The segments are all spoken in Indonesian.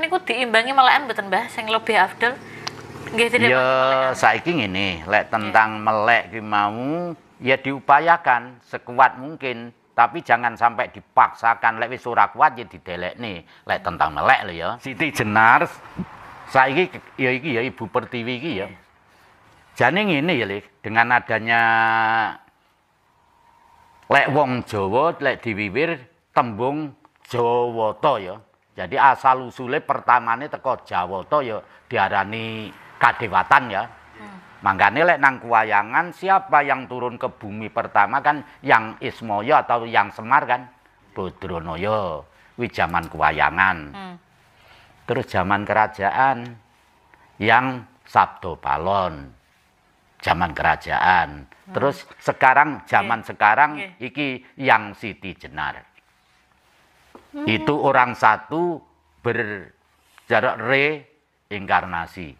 niku diimbangi melekan mboten Mbah sing lebih afdal nggih tidak Ya saiki ngene, lek tentang yeah. melek ki mau ya diupayakan sekuat mungkin tapi jangan sampai dipaksakan lek wis ora kuat ya nih lek tentang melek lho ya Siti Jenar saiki ya iki ya Ibu Pertiwi iki ya jane ngene ya lek dengan adanya lek wong Jawa lek diwiwir tembung to ya jadi asal usule pertamane teko Jawa to ya diarani kadewatan ya. Hmm. nilai lek nang kuwayangan siapa yang turun ke bumi pertama kan yang Ismoyo atau yang Semar kan Bodronoyo wi zaman kuwayangan. Hmm. Terus zaman kerajaan yang Sabdo Palon. Zaman kerajaan. Hmm. Terus sekarang zaman sekarang iki yang Siti Jenar. Itu orang satu berjarak reinkarnasi.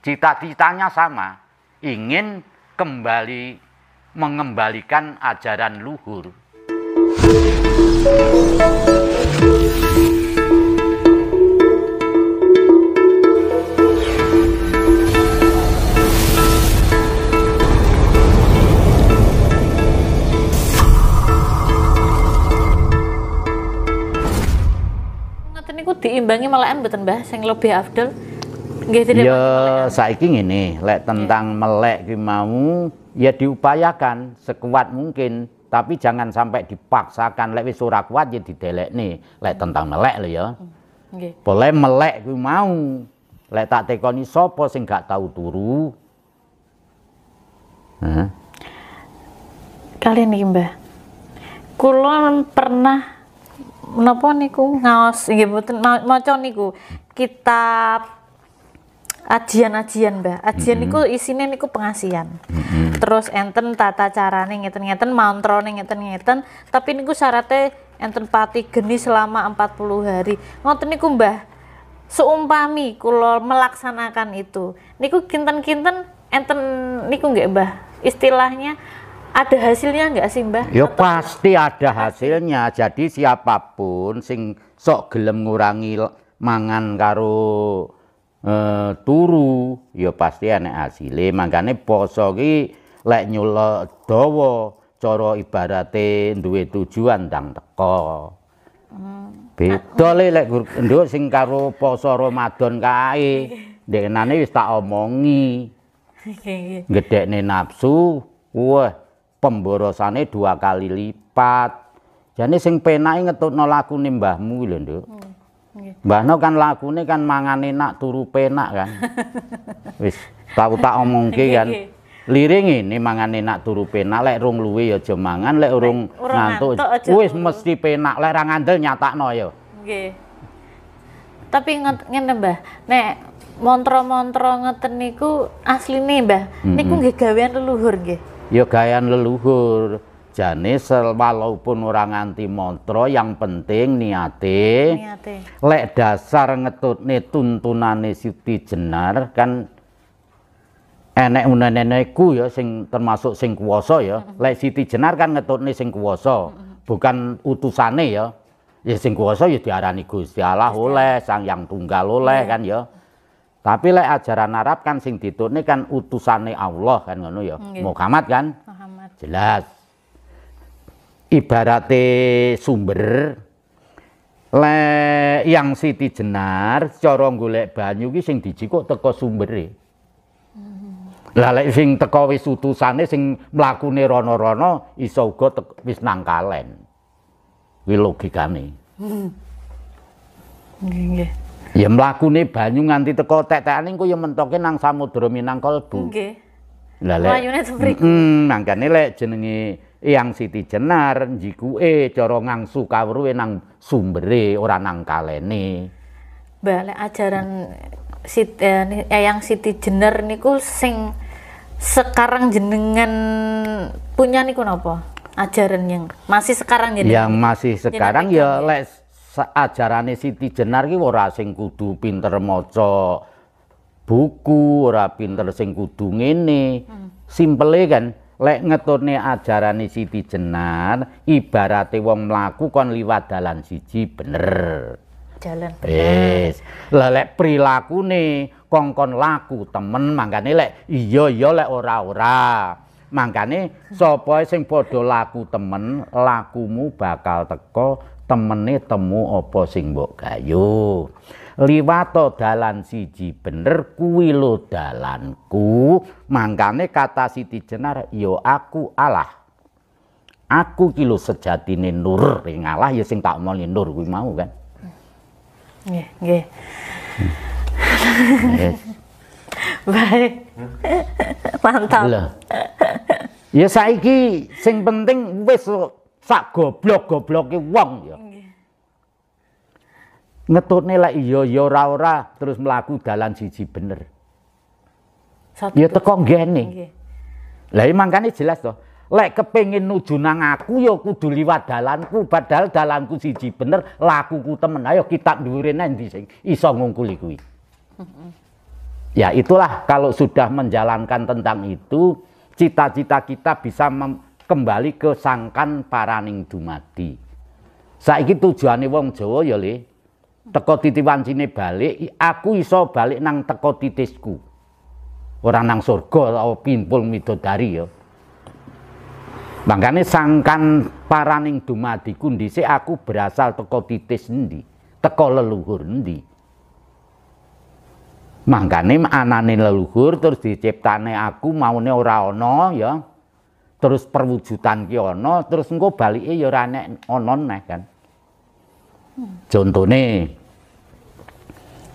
Cita-citanya sama, ingin kembali mengembalikan ajaran luhur. bangi malahan mboten Mbah sing lebih afdol nggih tidak Ya saiki ngene, lek tentang yeah. melek ki mau ya diupayakan sekuat mungkin tapi jangan sampai dipaksakan lek wis ora kuat ya nih lek tentang melek lho ya okay. Hmm, boleh melek kuwi mau lek tak tekoni sopo sing gak tahu turu Hah? kalian nih mbah kulon pernah menapa niku ngaos nggih mboten maca niku kitab ajian-ajian Mbak. Ajian mm -hmm. niku isine niku pengasian. Mm -hmm. Terus enten tata carane ngeten-ngeten mantrane ngeten-ngeten, tapi niku syaratnya enten pati geni selama 40 hari. Ngoten niku Mbah. Seumpami kula melaksanakan itu. Niku kinten-kinten enten niku nggih Mbah. Istilahnya ada hasilnya nggak sih mbah? Ya Atau pasti enggak? ada hasilnya. Jadi siapapun sing sok gelem ngurangi mangan karo eh, turu, ya pasti enek hasilnya. Mangkane poso ki lek nyulek dawa cara ibarate duwe tujuan dang teko. Hmm. Beda le lek nduk sing karo poso Ramadan kae. Deknane wis tak omongi. Iya, iya. Gedekne nafsu, wah Pemborosannya dua kali lipat. Jadi sing no laku nih mbahmu lho, Hmm. Yeah. Oh, Mbah No kan nih kan mangan enak turu penak kan. Wis tau tak ke kan. Liring ini mangan enak turu penak lek rung luwe ya jemangan lek urung ngantuk. Wis mesti penak lek ra ngandel no ya. Tapi ngene Mbah, nek montro-montro ngeten niku nih Mbah, niku nggih gawean leluhur nggih ya gayaan leluhur jane walaupun orang anti mantra yang penting niate lek dasar ngetutne tuntunane Siti Jenar kan enek unenene nenekku ya sing termasuk sing kuwasa ya lek Siti Jenar kan ngetutne sing kuwasa bukan utusane ya ya sing kuwasa ya diarani Gusti Allah oleh Sang Yang Tunggal oleh iya. kan ya tapi lek ajaran Arab kan sing ditutne kan utusane Allah kan ngono ya. Okay. Muhammad kan? Muhammad. Jelas. Ibarate sumber le yang Siti Jenar cara golek banyu ki sing dijikuk teko sumbere. Hmm. Lah lek sing teko wis utusane sing mlakune rono-rono iso uga wis nang Kuwi logikane. Nggih Ya mlakune banyu nganti teko tetekane engko ya mentoke nang samudra Minang Kolbu. Nggih. Lah lek. Mlayune sepriku. Heeh, mangkane lek jenenge Eyang Siti Jenar njikuke cara ngangsu kawruhe nang sumbere ora nang kalene. Mbah lek ajaran Sit, eh, yang Siti Jenar niku sing sekarang jenengan punya niku napa? Ajaran yang masih sekarang jenengan. Yang masih sekarang ya, ya lek ajarane Siti Jenar ki ora sing kudu pinter maca buku, ora pinter sing kudu ngene. Hmm. Simpele kan lek ngetone ajarane Siti Jenar ibarate wong mlaku kon liwat dalan siji bener. Jalan bener. Yes. Lah lek prilakune kongkon laku temen mangkane lek iyo iyo lek ora ora. Mangkane sapa sing padha laku temen, lakumu bakal teko temene temu apa sing mbok gayu liwato dalan siji bener kuwi lo dalanku mangkane kata Siti Jenar yo ya aku Allah aku kilo sejatine nur ring Allah ya sing tak omongin nur kuwi mau kan nggih nggih Baik. Mantap. Ya saiki sing penting wis sak goblok-gobloke wong ya. Ngetutne lek iya ya ora ora terus mlaku dalan siji bener. Satu ya teko ngene. Nggih. Lah iya, mangkane jelas to. Lek kepengin nuju nang aku ya kudu liwat dalanku padahal dalanku siji bener, lakuku temen. Ayo kita dhuwure ndi sing iso ngungkuli kuwi. Ya itulah kalau sudah menjalankan tentang itu, cita-cita kita bisa mem kembali ke sangkan paraning dumadi. Saiki tujuane wong Jawa ya Le. Teko sini balik, aku iso balik nang teko titisku. orang nang surga atau pimpul midodari ya. Makanya sangkan paraning dumadiku ndhisik aku berasal teko titis endi, teko leluhur endi. Makanya anane leluhur terus diciptane aku maune ora ana ya terus perwujudan ki terus engko balike ya ora nek ana neh kan contone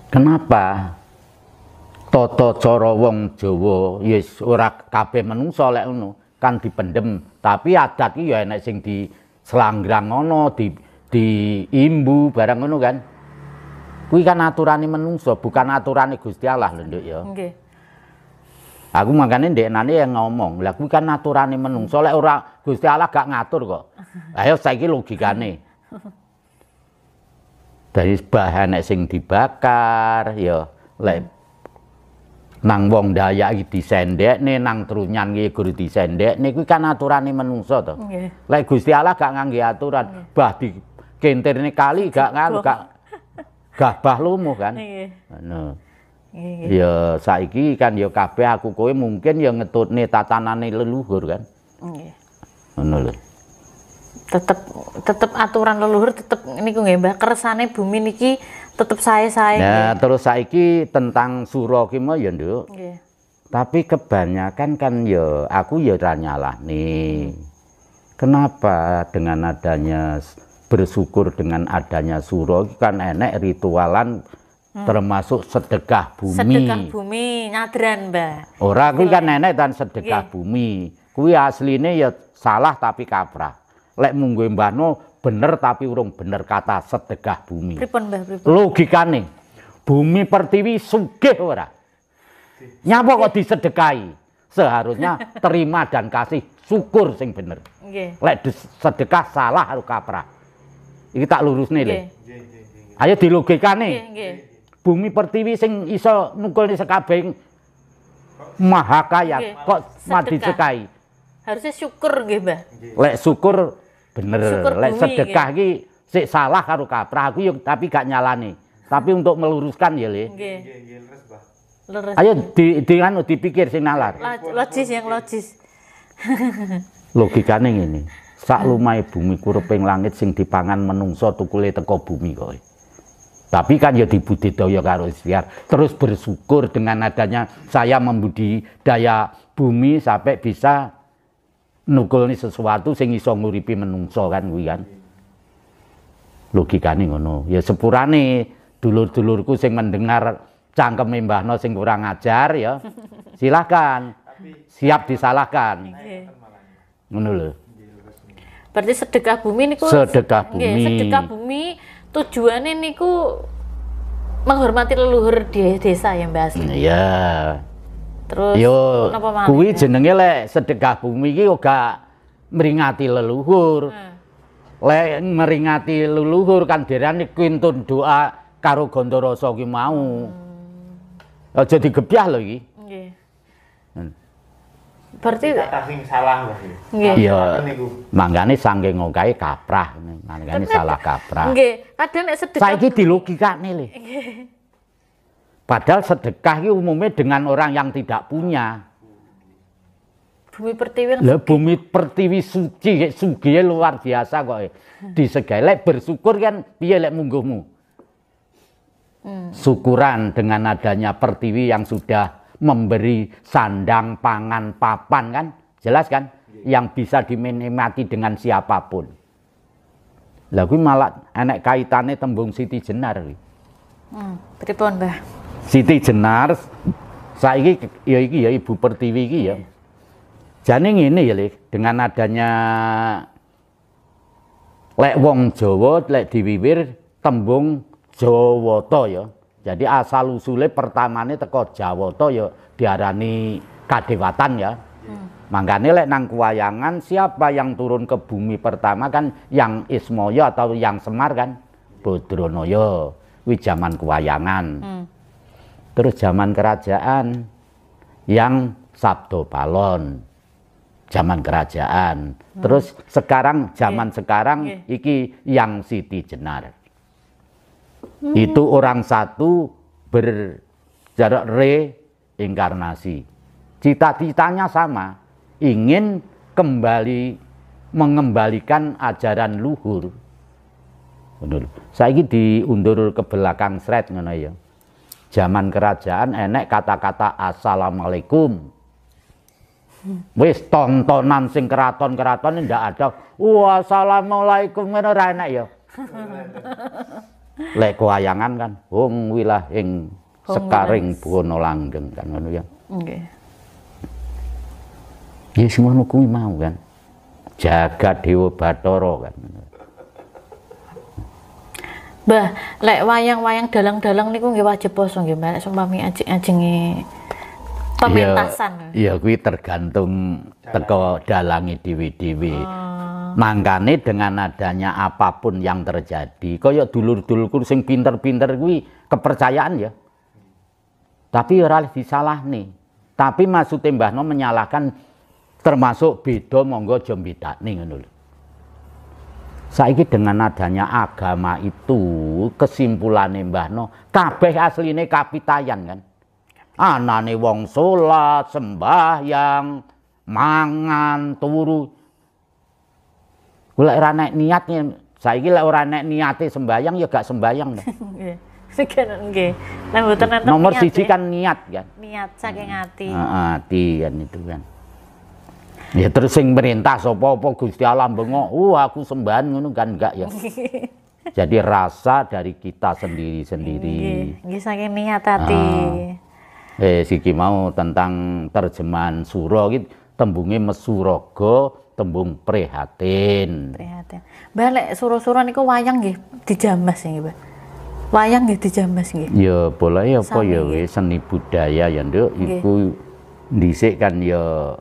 kenapa tata cara wong Jawa yes ora kabeh menungsa lek ngono kan dipendem tapi adat ki ya enek sing diselanggrang ono di di imbu barang ngono kan kuwi kan aturane menungsa bukan aturane Gusti Allah lho ya nggih Aku makanya nanti yang ngomong, lah kuwi kan aturane menungso lek orang Gusti Allah gak ngatur kok. Ayo saiki logikane. Dari bahan sing dibakar ya lek nang wong Dayak iki nih, nang trunyan iki guru disendekne kuwi kan aturane menungso to. Nggih. Lek Gusti Allah gak ngangge aturan, di kenter nih kali gak nganu gak gabah lumuh kan. Nggih. Iya. Ya saiki kan ya kabeh aku kowe mungkin ya ngetutne tatanane leluhur kan. Nggih. Iya. Ngono lho. Tetep tetep aturan leluhur tetep niku nggih Mbah kersane bumi niki tetep saya saya Nah, terus saiki tentang sura ki ya nduk. Tapi kebanyakan kan ya aku ya nyalah nih Kenapa dengan adanya bersyukur dengan adanya suro kan enek ritualan Hmm. termasuk sedekah bumi. Sedekah bumi nyadran, Mbak. Ora kuwi kan nenek dan sedekah yeah. bumi. Kuwi asline ya salah tapi kaprah. Lek munggo Mbah No bener tapi urung bener kata sedekah bumi. Pripun, Mbah? Pripun? Logikane bumi pertiwi sugih ora? Nyapa kok disedekahi? Seharusnya terima dan kasih syukur sing bener. Nggih. Lek sedekah salah karo kaprah. Iki tak lurus nih. Ayo dilogikane. Nggih, nggih bumi pertiwi sing iso nukul sekabeng maha kaya okay. kok mati sekai harusnya syukur gih bah lek syukur bener syukur lek sedekah iki sik salah karo kaprah aku yuk, tapi gak nyalani tapi untuk meluruskan ya le nggih ayo di di anu dipikir sing nalar logis yang logis logikane ini sak lumai bumi kureping langit sing dipangan menungso tukule teko bumi kowe tapi kan ya dibudidaya karo ikhtiar. Terus bersyukur dengan adanya saya membudidaya bumi sampai bisa nukulni sesuatu sing iso nguripi menungso kan kuwi kan. Logikane ngono. Ya sepurane dulur-dulurku sing mendengar cangkem Mbah No sing kurang ajar ya. Silahkan. Siap disalahkan. Ngono lho. Berarti sedekah bumi niku sedekah bumi. Nggih, sedekah bumi tujuannya niku menghormati leluhur di desa yang Mbak Asli. Iya. Terus yo kuwi jenenge lek sedekah bumi iki uga meringati leluhur. Hmm. Lek meringati leluhur kan derane kuintun doa karo Gandoroso ki mau. Hmm. Aja digebyah lho iki berarti sing salah berarti. Nggih. Iya. Mangkane saking ngokae kaprah mangkane salah kaprah. Nggih, kadang nek sedekah saiki dilogikane le. Padahal sedekah itu umumnya dengan orang yang tidak punya. Bumi pertiwi. Lah bumi pertiwi suci, sugihe ya luar biasa kok. Ya. Hmm. Di segala bersyukur kan piye lek mungguhmu. Hmm. Syukuran dengan adanya pertiwi yang sudah memberi sandang, pangan, papan kan? Jelas kan? Iya. Yang bisa diminimati dengan siapapun. lagu malah enak kaitannya tembung Siti Jenar Hmm, pripun, Mbah? Siti Jenar ini, ya iki ya Ibu Pertiwi ini ya. Iya. Jadi ini ya, li, dengan adanya lek wong Jawa lek diwiwir tembung to ya. Jadi asal usule pertamanya teko Jawa to ya diarani kadewatan ya. Hmm. Makanya lek nang kuwayangan siapa yang turun ke bumi pertama kan yang Ismoyo atau yang Semar kan Bodronoyo. Wi zaman kuwayangan. Hmm. Terus zaman kerajaan yang Sabdo Palon. Zaman kerajaan. Hmm. Terus sekarang zaman sekarang iki yang Siti Jenar. Hmm. Itu orang satu berjarak reinkarnasi. Cita-citanya sama, ingin kembali mengembalikan ajaran luhur. Saya Saiki diundur ke belakang thread ngono ya. Zaman kerajaan enek kata-kata assalamualaikum. Hmm. Wis tontonan sing keraton-keraton ndak ada. Wassalamualaikum assalamualaikum mana enek ya. lek wayangan kan hong wilah ing sekaring buwono langgeng kan ngono ya nggih ya semua ngono mau kan jaga dewa batoro kan Mbah, lek wayang-wayang dalang-dalang niku nggih wajib poso nggih Mbah, sumpami ajeng-ajenge iya, pementasan. Iya, ya kuwi tergantung teko dalange dhewe-dhewe. Oh. Mangkane dengan adanya apapun yang terjadi, kaya dulur-dulurku sing pinter-pinter kuwi kepercayaan ya. Tapi ya ora disalah nih. Tapi maksudnya Mbah No menyalahkan termasuk beda monggo aja nih ngono lho. Saiki dengan adanya agama itu kesimpulannya Mbah No, kabeh asline kapitayan kan. Anane wong salat, sembahyang, mangan, turu Gula lek naik niatnya, saya gila ora nek niate sembayang ya gak sembayang. Nggih. Sekian oke, nah, Nomor siji ya. kan niat kan. Niat saking hati. Hmm. Heeh, ah, hati kan itu kan. Ya terus sing merintah sopo apa Gusti Allah bengok, "Uh, oh, aku sembahan ngono kan enggak ya." Jadi rasa dari kita sendiri-sendiri. Nggih, saking niat hati. Ah. Eh, siki mau tentang terjemahan suro gitu, tembunge mesuraga tembung prihatin. Prihatin. Balik suruh-suruh niku wayang nggih dijambas ya nggih, Wayang nggih dijambas nggih. Ya boleh ya apa ya wis seni budaya ya nduk iku dhisik kan ya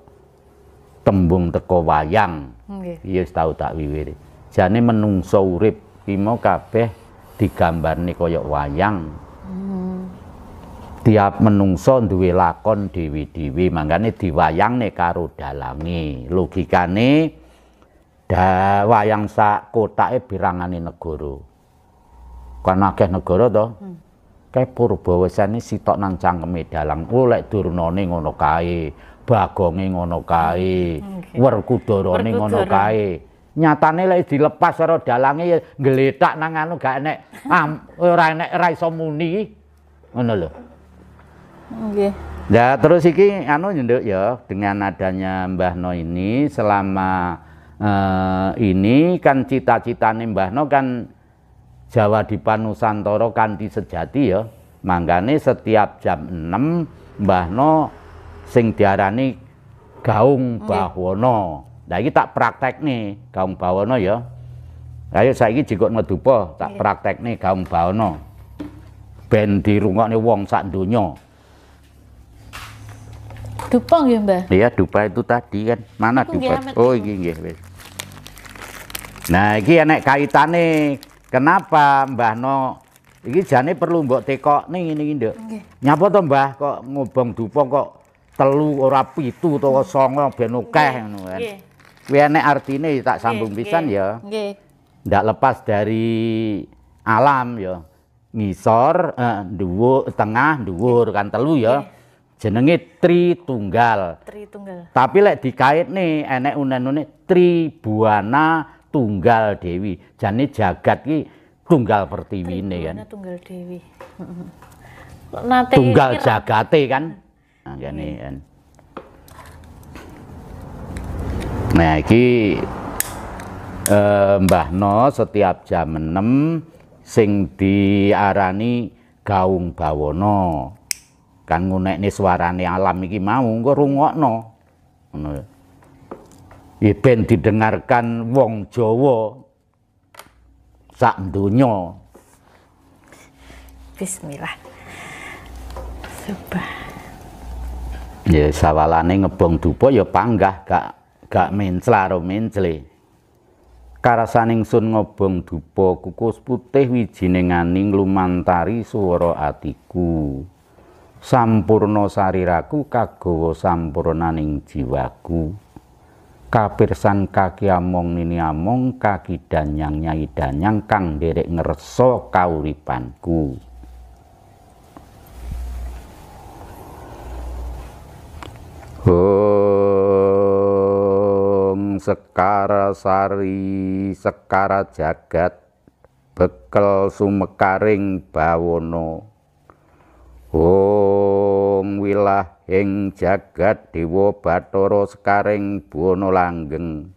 tembung teko wayang. Nggih. Ya tau tak wiwit. Jane menungso urip ki mau kabeh digambarne kaya wayang tiap menungso duwe lakon dewi-dewi mangkane diwayangne karo dalange logikane da wayang sak kotake birangane negara kan akeh negara to hmm. kae purbawasane sitok nang cangkeme dalang oleh oh, durnane ngono kae bagonge ngono kae okay. werkudarane ngono kae nyatane lek dilepas karo dalange ya ngletak nang anu gak enek ora enek ora iso muni ngono lho Okay. Ya terus iki anu nyenduk ya dengan adanya Mbah No ini selama eh, ini kan cita-citane Mbah No kan Jawa di Panusantoro kanthi sejati ya. manggane setiap jam 6 Mbah No sing diarani Gaung okay. Bawono. Nah iki tak nih Gaung Bawono ya. Ayo saiki jikok ngedupa tak praktek nih Gaung Bawono. Ben nih wong sak dunyo dupa ya Mbak, Iya, dupa itu tadi kan. Mana Aku dupa? oh, iki nggih wis. Nah, iki enek kaitane kenapa Mbah No ini jane perlu mbok tekokne ngene iki, Nduk. Nyapa to, Mbah, kok ngobong dupa kok telu ora pitu utawa songo ben akeh ngono kan. Nggih. Kuwi artine ya tak sambung pisan ya. Nggih. Ndak lepas dari alam ya. Ngisor, eh, duwur, tengah, dhuwur kan telu ya jenenge Tri tunggal, Tapi lek dikait nih enek unen-unen buana Tunggal Dewi. jani jagat ki tunggal nih kan. Tunggal Dewi. Nate tunggal jagate kan. Nah, kene iya. kan. Nah, eh, Mbah No setiap jam 6 sing diarani Gaung Bawono kang ngunekne swarane alam iki mau engko rungokno ngono ya ben didengarkan wong Jawa sak donya bismillah subah ya sawalane ngebong dupa ya panggah gak gak menclar mencle karasaning sun ngobong dupa kukus putih wijine nganing lumantari swara atiku Sampurno sariraku kagawa sampurnaning jiwaku kapirsan kaki among nini among kaki danyang nyai danyang kang derek ngerso kauripanku Hong sekara sari sekara jagat bekel sumekaring bawono Om wilah ing jagat dewa batara sekaring buana langgen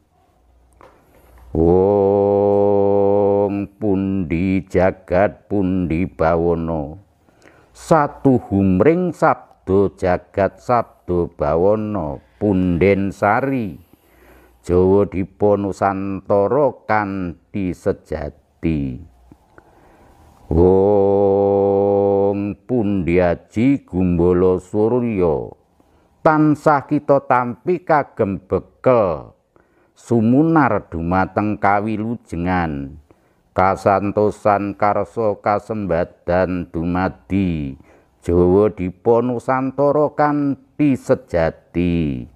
Om pundi jagat pundi bawana. Satu humring sabdo jagat sabdo bawana pundensari sari. Jawa dipo nusantara kanthi sejati. Om pun Pundiaji Gumbolo Suryo tansah kita tampi kagem bekel sumunar dumateng kawilujengan kasantosan karsa kasembadan dumadi Jawa torokan kanthi sejati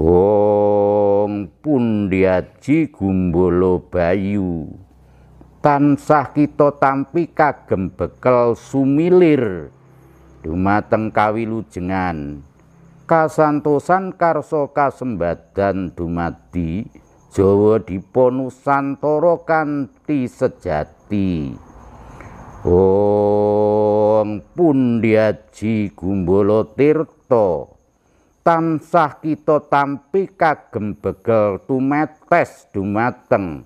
Wong Pundiaji Gumbolo Bayu tansah kita tampi kagem bekel sumilir dumateng kawilujengan kasantosan karso kasembadan dumadi Jawa diponusantara kanthi sejati Ong pundyaji gumbala tirta tansah kita tampi kagem begel tumetes dumateng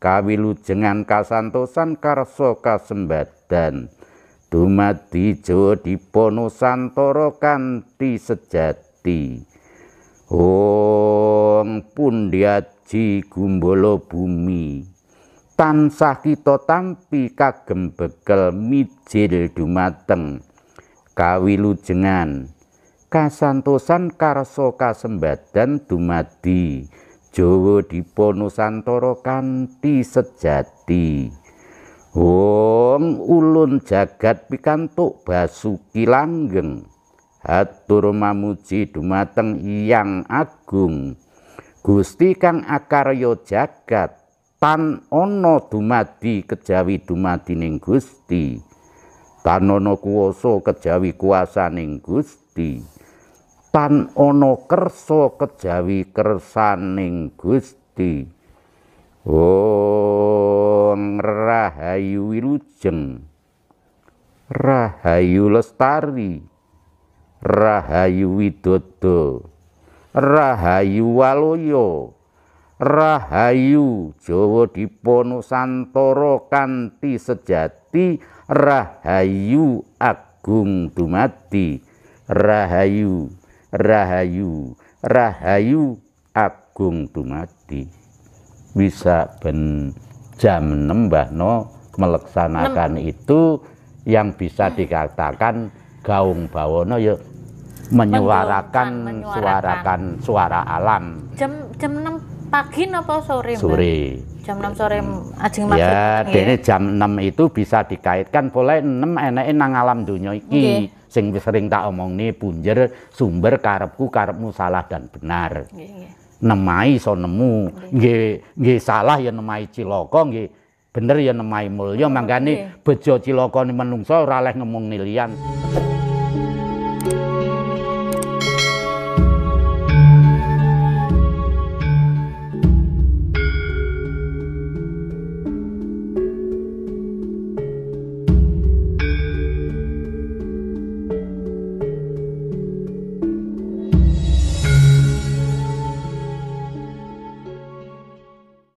kawilujengan kasantosan karsa kasembadan dumadi Jawa Dipana Santara kanthi sejati Ong pundyaji gumbolo bumi tansah kita tampi kagem bekel mijil dumateng kawilujengan kasantosan karsa kasembadan dumadi Jawa Diponusantara Kanti sejati. Wong ulun jagat pikantuk basuki langgeng. Hatur mamuji dumateng Hyang Agung. Gusti kang Akaryo jagat tan Ono dumadi kejawi Dumadi ning Gusti. Tan Ono kuwasa kejawi kuasa ning Gusti tan ana kersa kejawi kersaning Gusti Om Rahayu Wilujeng Rahayu Lestari Rahayu Widodo Rahayu Waloyo Rahayu Jawa Santoro Kanti sejati Rahayu Agung Dumati, Rahayu rahayu rahayu agung dumadi bisa ben jam nembah no melaksanakan Nem. itu yang bisa hmm. dikatakan gaung bawono ya menyuarakan, menyuarakan suarakan suara alam jam jam 6 pagi apa sore? Mbak? Sore. Jam 6 sore ajeng masuk. Ya, dene ya. jam 6 itu bisa dikaitkan pola 6 enake nang alam dunia iki. Okay. Sing sering tak omong nih punjer sumber karepku karepmu salah dan benar. Okay. Nemai so nemu. Nggih, nggih salah ya nemai cilokong nggih bener ya nemai mulya oh, mangkane okay. bejo cilakane menungso ora oleh nilian.